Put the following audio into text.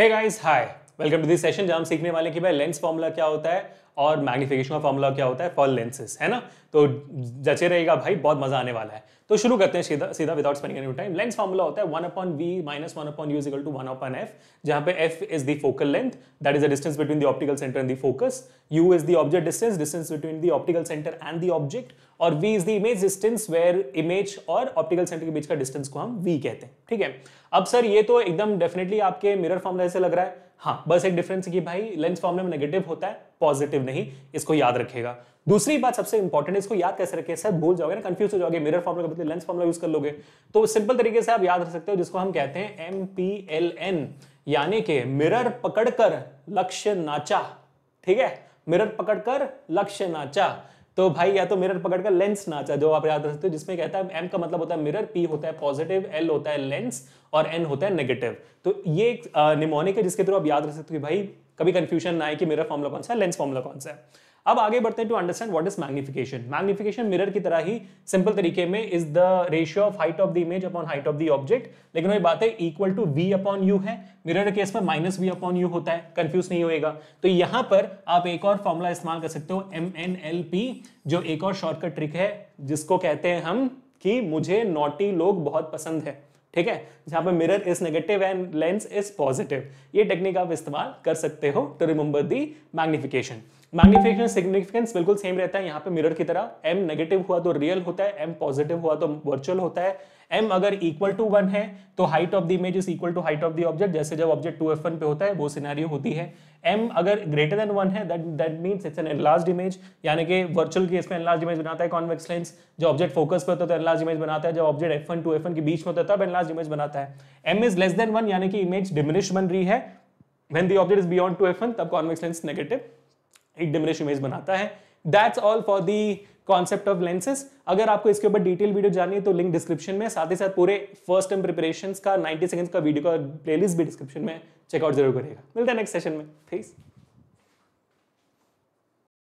hey guys hi welcome to this session जहां हम सीखने वाले कि भाई लेंस फॉर्मूला क्या होता है और मैग्नीफिकेशन का फॉर्मूला क्या होता है फॉर लेंसेज है ना तो जचे रहेगा भाई बहुत मजा आने वाला है तो शुरू करते हैं सीधा सीधा without spending any time lens formula होता है one upon v minus one upon u equal to one upon f जहां पे f is the focal length that is the distance between the optical centre and the focus u is the object distance distance between the optical centre and the object और v is the image distance where image और optical centre के बीच का distance को हम we कहते हैं ठीक है अब सर ये तो एकदम डेफिनेटली आपके मिरर फॉर्मूला ऐसे लग रहा है हाँ बस एक डिफरेंस है कि भाई लेंस फॉर्मूला में नेगेटिव होता है पॉजिटिव नहीं इसको याद रखेगा दूसरी बात सबसे इंपॉर्टेंट इसको याद कैसे रखें सर भूल जाओगे ना कंफ्यूज हो जाओगे मिरर फॉर्मुला के बदले लेंस फॉर्मुला यूज कर लोगे तो सिंपल तरीके से आप याद रख सकते हो जिसको हम कहते हैं एम पी एल एन यानी कि मिरर पकड़कर लक्ष्य नाचा ठीक है मिरर पकड़कर लक्ष्य नाचा तो भाई या तो मिरर पकड़ कर लेंस नाचा जो आप याद रख सकते हो जिसमें कहता है एम का मतलब होता है मिरर पी होता है पॉजिटिव एल होता है लेंस और एन होता है नेगेटिव तो ये एक निमोनिक है जिसके थ्रू आप याद रख सकते हो कि भाई कभी कंफ्यूजन ना आए कि मिरर फॉर्मूला कौन सा है लेंस फॉर्मूला कौन सा है अब आगे बढ़ते हैं to understand what is magnification magnification mirror की तरह ही सिंपल तरीके में is the ratio of height of the image upon height of the object लेकिन वही बात है equal to v upon u है मिरर केस में माइनस वी अपॉन यू होता है कंफ्यूज नहीं होएगा तो यहां पर आप एक और फॉर्मूला इस्तेमाल कर सकते हो एम एन एल पी जो एक और शॉर्टकट ट्रिक है जिसको कहते हैं हम कि मुझे नोटी लोग बहुत पसंद है ठीक है जहां पर mirror is negative and lens is positive ये टेक्निक आप इस्तेमाल कर सकते हो to remember the magnification magnification significance बिल्कुल सेम रहता है यहाँ पे मिरर की तरह एम नेगेटिव हुआ तो रियल होता है एम पॉजिटिव हुआ तो वर्चुअल होता है एम अगर इक्वल टू वन है तो height of the image is equal to height of the object जैसे जब ऑब्जेक्ट टू एफ वन पे होता है वो सिनारियो होती है एम अगर ग्रेटर देन वन है that that means it's an enlarge image यानी कि वर्चुअल केस में एनलार्ज इमेज बनाता है कॉन्वेक्स लेंस जो ऑब्जेक्ट फोकस पर होता है तो एनलार्ज इमेज बनाता है जब object f one to f one के बीच में होता है तब एनलार्ज इमेज बनाता है m is less than one यानी कि इमेज डिमिनिश बन रही है when the object is beyond 2f1 तब कॉन्वेक्स लेंस नेगेटिव एक डिमरिश इमेज बनाता है that's all for the concept of lenses अगर आपको इसके ऊपर डिटेल वीडियो जाननी है तो लिंक डिस्क्रिप्शन में साथ ही साथ पूरे फर्स्ट टाइम प्रिपरेशन का 90 सेकंड्स का वीडियो का प्लेलिस्ट भी डिस्क्रिप्शन में चेकआउट जरूर करिएगा मिलता है नेक्स्ट सेशन में थैंक